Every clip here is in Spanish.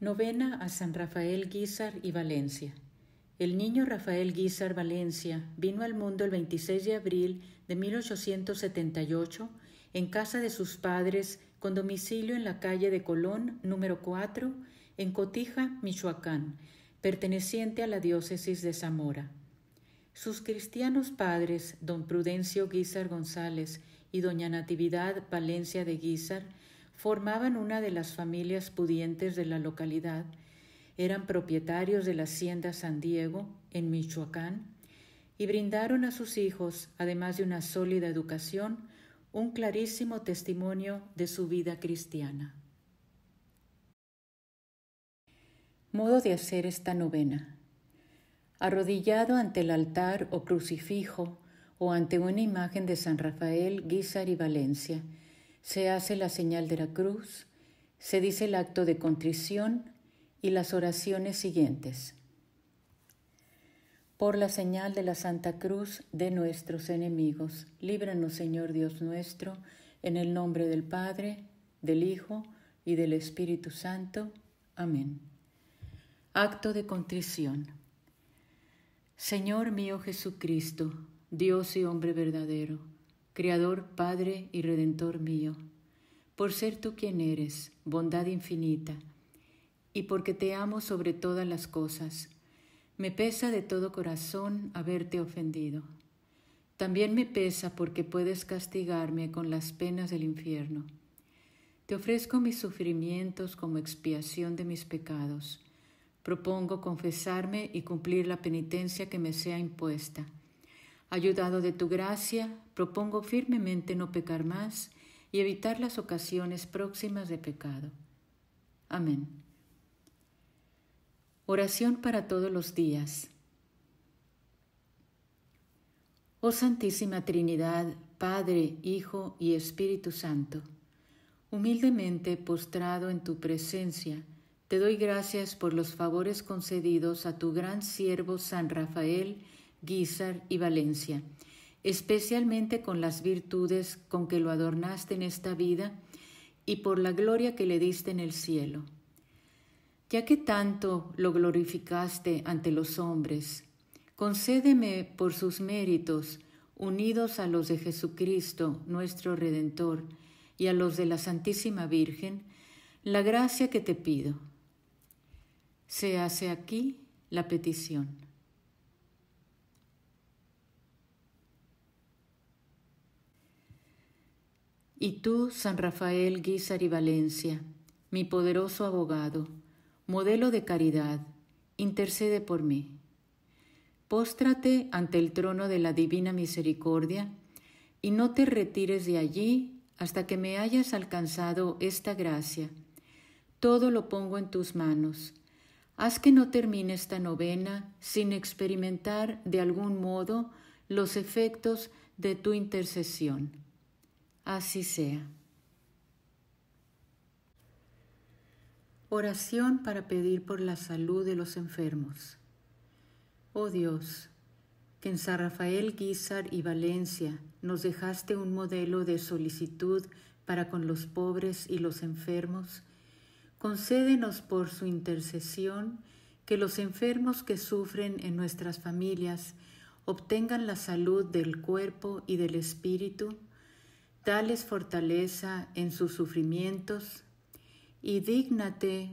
Novena a San Rafael Guízar y Valencia. El niño Rafael Guízar Valencia vino al mundo el 26 de abril de 1878 en casa de sus padres con domicilio en la calle de Colón número 4 en Cotija, Michoacán, perteneciente a la diócesis de Zamora. Sus cristianos padres, don Prudencio Guízar González y doña Natividad Valencia de Guízar, formaban una de las familias pudientes de la localidad, eran propietarios de la hacienda San Diego, en Michoacán, y brindaron a sus hijos, además de una sólida educación, un clarísimo testimonio de su vida cristiana. Modo de hacer esta novena. Arrodillado ante el altar o crucifijo o ante una imagen de San Rafael, Guízar y Valencia, se hace la señal de la cruz, se dice el acto de contrición y las oraciones siguientes. Por la señal de la Santa Cruz de nuestros enemigos, líbranos Señor Dios nuestro, en el nombre del Padre, del Hijo y del Espíritu Santo. Amén. Acto de contrición. Señor mío Jesucristo, Dios y hombre verdadero Creador, Padre y Redentor mío, por ser tú quien eres, bondad infinita, y porque te amo sobre todas las cosas, me pesa de todo corazón haberte ofendido. También me pesa porque puedes castigarme con las penas del infierno. Te ofrezco mis sufrimientos como expiación de mis pecados. Propongo confesarme y cumplir la penitencia que me sea impuesta Ayudado de tu gracia, propongo firmemente no pecar más y evitar las ocasiones próximas de pecado. Amén. Oración para todos los días. Oh Santísima Trinidad, Padre, Hijo y Espíritu Santo, humildemente postrado en tu presencia, te doy gracias por los favores concedidos a tu gran siervo San Rafael, Guízar y Valencia, especialmente con las virtudes con que lo adornaste en esta vida y por la gloria que le diste en el cielo. Ya que tanto lo glorificaste ante los hombres, concédeme por sus méritos, unidos a los de Jesucristo, nuestro Redentor, y a los de la Santísima Virgen, la gracia que te pido. Se hace aquí la petición. Y tú, San Rafael Guízar y Valencia, mi poderoso abogado, modelo de caridad, intercede por mí. Póstrate ante el trono de la divina misericordia y no te retires de allí hasta que me hayas alcanzado esta gracia. Todo lo pongo en tus manos. Haz que no termine esta novena sin experimentar de algún modo los efectos de tu intercesión. Así ah, sea. Oración para pedir por la salud de los enfermos. Oh Dios, que en San Rafael Guízar y Valencia nos dejaste un modelo de solicitud para con los pobres y los enfermos, concédenos por su intercesión que los enfermos que sufren en nuestras familias obtengan la salud del cuerpo y del espíritu, dales fortaleza en sus sufrimientos y dígnate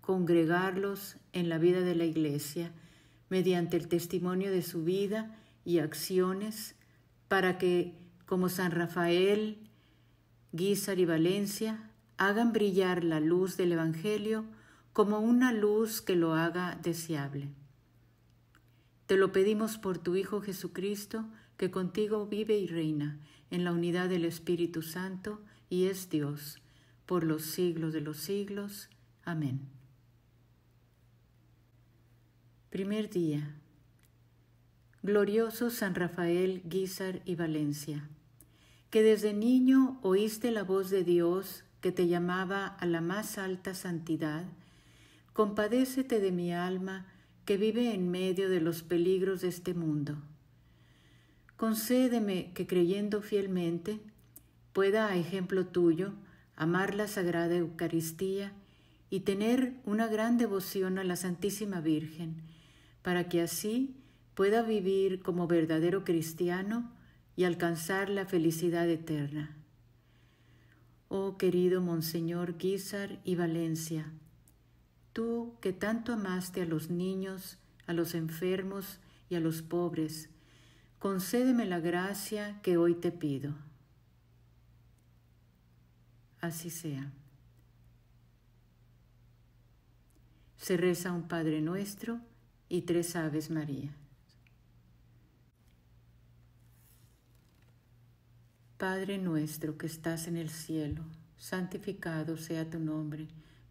congregarlos en la vida de la Iglesia mediante el testimonio de su vida y acciones para que, como San Rafael, Guízar y Valencia, hagan brillar la luz del Evangelio como una luz que lo haga deseable. Te lo pedimos por tu Hijo Jesucristo, que contigo vive y reina en la unidad del Espíritu Santo y es Dios, por los siglos de los siglos. Amén. Primer día. Glorioso San Rafael, Guízar y Valencia, que desde niño oíste la voz de Dios que te llamaba a la más alta santidad, compadécete de mi alma, que vive en medio de los peligros de este mundo. Concédeme que creyendo fielmente pueda, a ejemplo tuyo, amar la Sagrada Eucaristía y tener una gran devoción a la Santísima Virgen, para que así pueda vivir como verdadero cristiano y alcanzar la felicidad eterna. Oh querido Monseñor Guizar y Valencia, tú que tanto amaste a los niños, a los enfermos y a los pobres, concédeme la gracia que hoy te pido. Así sea. Se reza un Padre Nuestro y tres Aves María. Padre nuestro que estás en el cielo, santificado sea tu nombre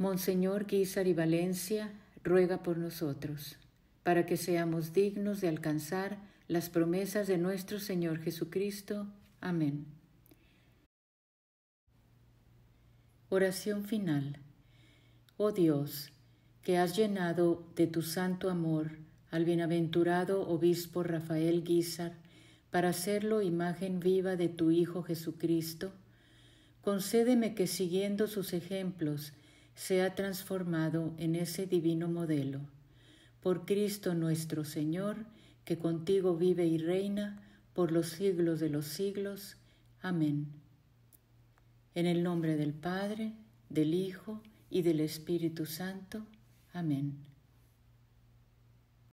Monseñor Guízar y Valencia ruega por nosotros, para que seamos dignos de alcanzar las promesas de nuestro Señor Jesucristo. Amén. Oración final. Oh Dios, que has llenado de tu santo amor al bienaventurado obispo Rafael Guízar para hacerlo imagen viva de tu Hijo Jesucristo, concédeme que siguiendo sus ejemplos se ha transformado en ese divino modelo. Por Cristo nuestro Señor, que contigo vive y reina por los siglos de los siglos. Amén. En el nombre del Padre, del Hijo y del Espíritu Santo. Amén.